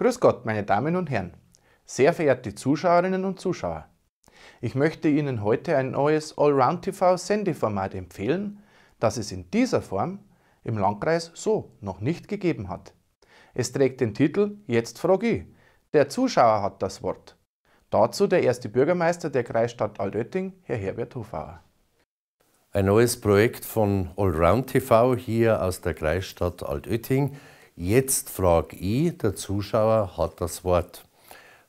Grüß Gott, meine Damen und Herren, sehr verehrte Zuschauerinnen und Zuschauer. Ich möchte Ihnen heute ein neues Allround-TV-Sendeformat empfehlen, das es in dieser Form im Landkreis so noch nicht gegeben hat. Es trägt den Titel Jetzt Frogi. Der Zuschauer hat das Wort. Dazu der erste Bürgermeister der Kreisstadt Altötting, Herr Herbert Hofauer. Ein neues Projekt von Allround TV hier aus der Kreisstadt Altötting Jetzt frage ich, der Zuschauer hat das Wort.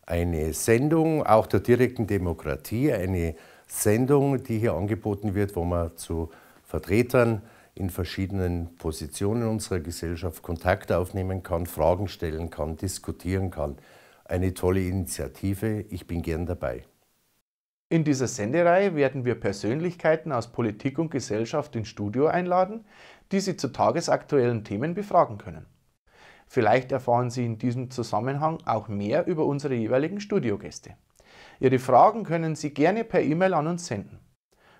Eine Sendung auch der direkten Demokratie, eine Sendung, die hier angeboten wird, wo man zu Vertretern in verschiedenen Positionen unserer Gesellschaft Kontakt aufnehmen kann, Fragen stellen kann, diskutieren kann. Eine tolle Initiative, ich bin gern dabei. In dieser Sendereihe werden wir Persönlichkeiten aus Politik und Gesellschaft ins Studio einladen, die Sie zu tagesaktuellen Themen befragen können. Vielleicht erfahren Sie in diesem Zusammenhang auch mehr über unsere jeweiligen Studiogäste. Ihre Fragen können Sie gerne per E-Mail an uns senden.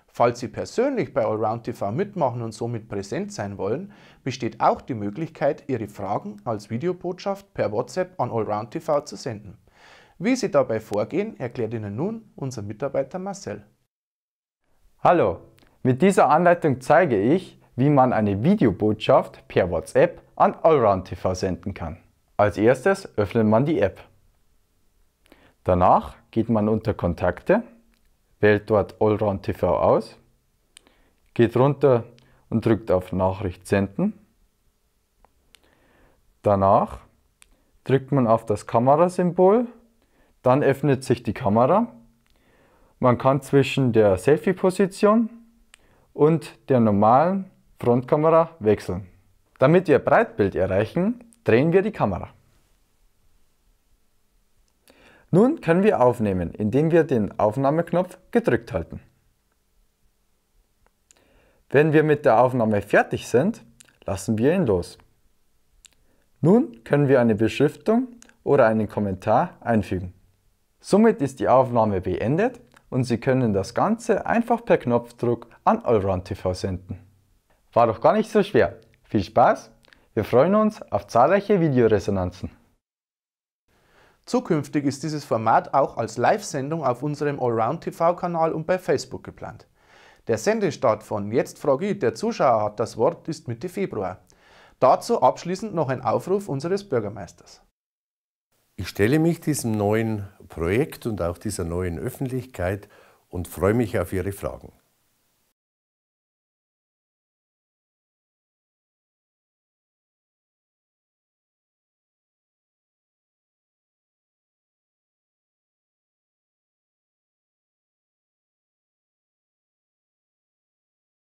Falls Sie persönlich bei Allround TV mitmachen und somit präsent sein wollen, besteht auch die Möglichkeit, Ihre Fragen als Videobotschaft per WhatsApp an Allround TV zu senden. Wie Sie dabei vorgehen, erklärt Ihnen nun unser Mitarbeiter Marcel. Hallo, mit dieser Anleitung zeige ich, wie man eine Videobotschaft per WhatsApp an Allround TV senden kann. Als erstes öffnet man die App. Danach geht man unter Kontakte, wählt dort Allround TV aus, geht runter und drückt auf Nachricht senden. Danach drückt man auf das Kamerasymbol, dann öffnet sich die Kamera. Man kann zwischen der Selfie-Position und der normalen Frontkamera wechseln. Damit wir Breitbild erreichen, drehen wir die Kamera. Nun können wir aufnehmen, indem wir den Aufnahmeknopf gedrückt halten. Wenn wir mit der Aufnahme fertig sind, lassen wir ihn los. Nun können wir eine Beschriftung oder einen Kommentar einfügen. Somit ist die Aufnahme beendet und Sie können das Ganze einfach per Knopfdruck an Allround TV senden. War doch gar nicht so schwer. Viel Spaß! Wir freuen uns auf zahlreiche Videoresonanzen. Zukünftig ist dieses Format auch als Live-Sendung auf unserem Allround-TV-Kanal und bei Facebook geplant. Der Sendestart von Jetzt frage ich, der Zuschauer hat das Wort, ist Mitte Februar. Dazu abschließend noch ein Aufruf unseres Bürgermeisters. Ich stelle mich diesem neuen Projekt und auch dieser neuen Öffentlichkeit und freue mich auf Ihre Fragen.